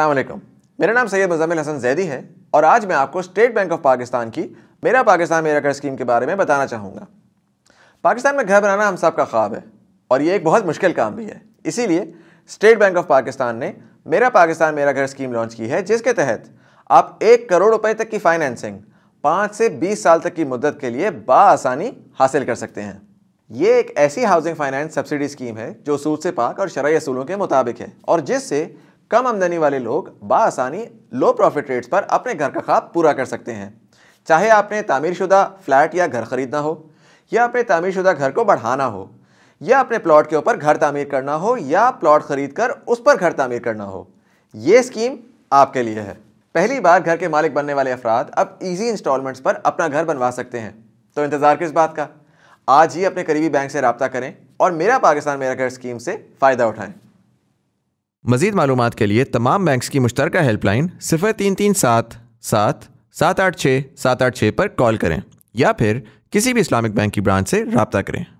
अल्लाम मेरा नाम सैयद मुजमिल हसन जैदी है और आज मैं आपको स्टेट बैंक ऑफ पाकिस्तान की मेरा पाकिस्तान मेरा कर स्कीम के बारे में बताना चाहूँगा पाकिस्तान में घर बनाना हम सब का ख्वाब है और ये एक बहुत मुश्किल काम भी है इसीलिए स्टेट बैंक ऑफ पाकिस्तान ने मेरा पाकिस्तान मेरा घर स्कीम लॉन्च की है जिसके तहत आप एक करोड़ रुपए तक की फाइनेंसिंग पाँच से बीस साल तक की मुद्दत के लिए बासानी हासिल कर सकते हैं ये एक ऐसी हाउसिंग फाइनेंस सब्सिडी स्कीम है जो सूद से पाक और शराय असूलों के मुताबिक है और जिससे कम आमदनी वाले लोग बासानी लो प्रॉफिट रेट्स पर अपने घर का ख्वाब पूरा कर सकते हैं चाहे आपने तामीरशुदा फ्लैट या घर खरीदना हो या अपने तामीरशुदा घर को बढ़ाना हो या अपने प्लॉट के ऊपर घर तामीर करना हो या प्लॉट खरीद कर उस पर घर तामीर करना हो ये स्कीम आपके लिए है पहली बार घर के मालिक बनने वाले अफराद अब ईजी इंस्टॉलमेंट्स पर अपना घर बनवा सकते हैं तो इंतज़ार किस बात का आज ही अपने करीबी बैंक से रबता करें और मेरा पाकिस्तान मेरा घर स्कीम से फ़ायदा उठाएं मजीद मालूम के लिए तमाम बैंक की मुश्तरक हेल्पलाइन सिफर तीन तीन सात सात सात आठ छः सात आठ छः पर कॉल करें या फिर किसी भी इस्लामिक बैंक की ब्रांच से रबता करें